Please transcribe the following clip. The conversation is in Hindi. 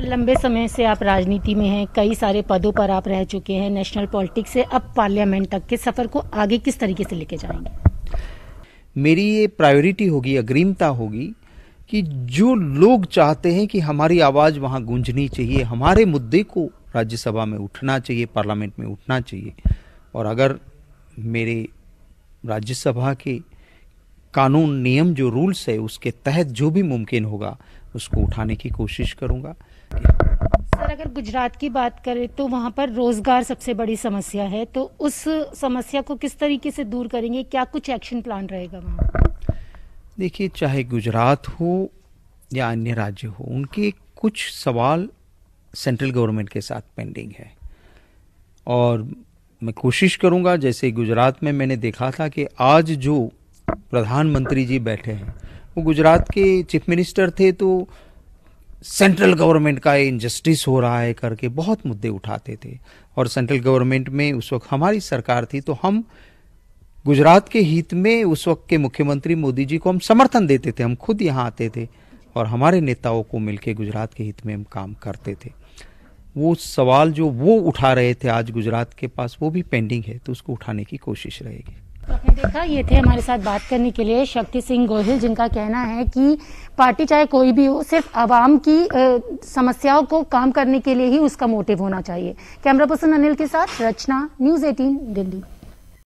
लंबे समय से आप राजनीति में हैं कई सारे पदों पर आप रह चुके हैं नेशनल पॉलिटिक्स से अब पार्लियामेंट तक के सफर को आगे किस तरीके से लेके जाएंगे मेरी ये प्रायोरिटी होगी अग्रिमता होगी कि जो लोग चाहते हैं कि हमारी आवाज़ वहाँ गूंजनी चाहिए हमारे मुद्दे को राज्यसभा में उठना चाहिए पार्लियामेंट में उठना चाहिए और अगर मेरे राज्यसभा के कानून नियम जो रूल्स है उसके तहत जो भी मुमकिन होगा उसको उठाने की कोशिश करूँगा सर अगर गुजरात की बात करें तो वहाँ पर रोजगार सबसे बड़ी समस्या है तो उस समस्या को किस तरीके से दूर करेंगे क्या कुछ एक्शन प्लान रहेगा वहाँ देखिए चाहे गुजरात हो या अन्य राज्य हो उनके कुछ सवाल सेंट्रल गवर्नमेंट के साथ पेंडिंग है और मैं कोशिश करूंगा जैसे गुजरात में मैंने देखा था कि आज जो प्रधानमंत्री जी बैठे हैं वो गुजरात के चीफ मिनिस्टर थे तो सेंट्रल गवर्नमेंट का इनजस्टिस हो रहा है करके बहुत मुद्दे उठाते थे और सेंट्रल गवर्नमेंट में उस वक्त हमारी सरकार थी तो हम गुजरात के हित में उस वक्त के मुख्यमंत्री मोदी जी को हम समर्थन देते थे हम खुद यहाँ आते थे और हमारे नेताओं को मिलकर गुजरात के हित में हम काम करते थे वो सवाल जो वो उठा रहे थे आज गुजरात के पास वो भी पेंडिंग है तो उसको उठाने की कोशिश रहेगी आपने देखा ये थे हमारे साथ बात करने के लिए शक्ति सिंह गोहिल जिनका कहना है कि पार्टी चाहे कोई भी हो सिर्फ आवाम की आ, समस्याओं को काम करने के लिए ही उसका मोटिव होना चाहिए कैमरा पर्सन अनिल के साथ रचना न्यूज एटीन दिल्ली